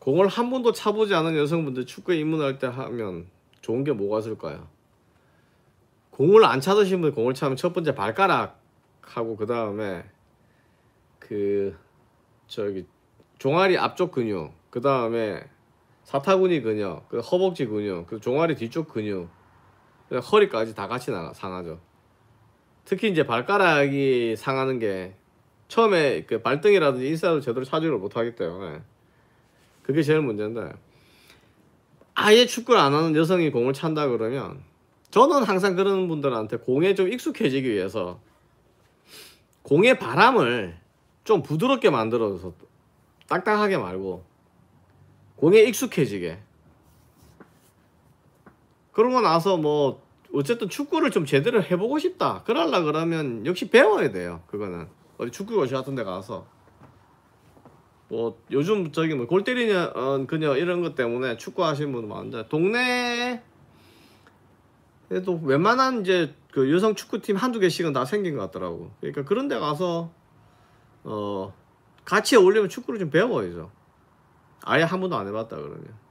공을 한 번도 차보지 않은 여성분들 축구에 입문할 때 하면 좋은 게 뭐가 있을까요? 공을 안 차드신 분이 공을 차면 첫 번째 발가락 하고 그 다음에 그 저기 종아리 앞쪽 근육 그 다음에 사타구니 근육 그 허벅지 근육 그 종아리 뒤쪽 근육 그 허리까지 다 같이 나 상하죠 특히 이제 발가락이 상하는 게 처음에 그 발등이라든지 인사를 제대로 차지를 못하기 때문에 그게 제일 문제인데 아예 축구를 안 하는 여성이 공을 찬다 그러면 저는 항상 그런 분들한테 공에 좀 익숙해지기 위해서 공의 바람을 좀 부드럽게 만들어서 딱딱하게 말고 공에 익숙해지게 그러고 나서 뭐 어쨌든 축구를 좀 제대로 해보고 싶다 그럴라 그러면 역시 배워야 돼요 그거는 어디 축구고시 같은 데 가서 뭐 요즘 저기 뭐골 때리는 그녀 이런 것 때문에 축구 하시는 분도 많은데 동네 에도 웬만한 이제 그 여성 축구팀 한두 개씩은 다 생긴 것 같더라고 그러니까 그런 데 가서 어 같이 어울리면 축구를 좀 배워야죠 아예 한 번도 안 해봤다 그러면